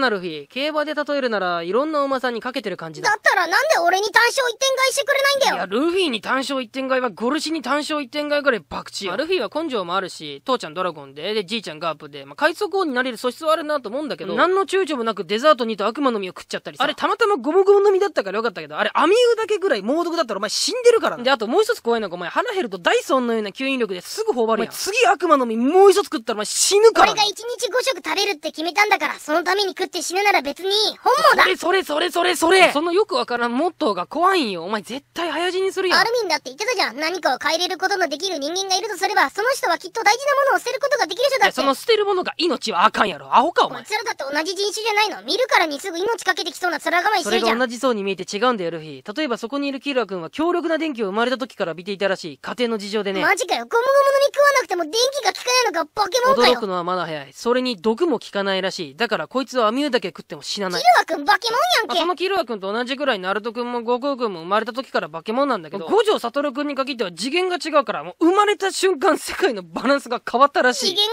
なルフィ競馬で例えるならいろんな馬さんにかけてる感じだだったらなんで俺に単勝一点買いしてくれないんだよいやルフィに単勝一点買いはゴルシに単勝一点買いぐらい博打、まあ、ルフィは根性もあるし父ちゃんドラゴンででじいちゃんガープで、まあ、海賊王になれる素質はあるなと思うんだけど何の躊躇もなくデザートにと悪魔の実を食っちゃったりさあれたまたまゴムゴムの実だったからよかったけどあれアミウだけぐらい猛毒だったらお前死んでるからであともう一つ怖いのがお前腹減るとダイソンのような吸引力ですぐ頬張るやん次悪魔の実もう一つ食ったらお前死ぬから俺が一日5食食べるって決めたんだからそのために食っって死ぬなら別に本望だそれそれそれそれそれそのよくわからんモットーが怖いんよお前絶対早死にするやんアルミンだって言ってたじゃん何かを変えれることのできる人間がいるとすればその人はきっと大事なものを捨てることができる人だってその捨てるものが命はあかんやろアホかお前つらだって同じ人種じゃないの見るからにすぐ命かけてきそうな面構えしてるじゃんそれが同じそうに見えて違うんだよルフィ例えばそこにいるキーラ君は強力な電気を生まれた時から見ていたらしい家庭の事情でねマジかよゴムゴムの実食わなくても電気が効かないのかポケモンかよ驚くのはまだ早いそれに毒も効かないらしいだからこいつは犬だけ食っても死なない。キルア君化け物やんけ。そのキルくんと同じぐらいナルト君も悟空君も生まれた時から化け物なんだけど、五条悟君に限っては次元が違うから、もう生まれた瞬間世界のバランスが変わったらしい。次元が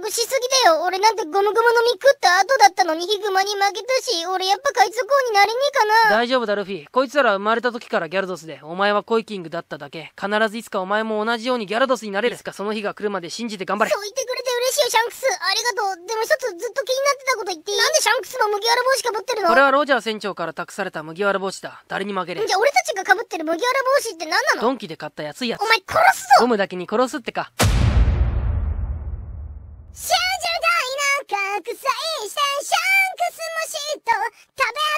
青色しすぎだよ。俺なんてゴムゴムの実食った後だったのにヒグマに負けたし、俺やっぱ海賊王になれねえかな。大丈夫だルフィ。こいつら生まれた時からギャルドスで、お前はコイキングだっただけ。必ずいつかお前も同じようにギャルドスになれる。いつかその日が来るまで信じて頑張れ。そう言ってシシャンクス、ありがとう。でも一つずっと気になってたこと言っていいなんでシャンクスも麦わら帽子かぶってるのこれはロジャー船長から託された麦わら帽子だ。誰に負けげれじゃあ俺たちがかぶってる麦わら帽子って何なのドンキで買った安いやつ。お前殺すぞゴムだけに殺すってか。少女大の舎臭いシャンシャンクスも嫉妬。食べ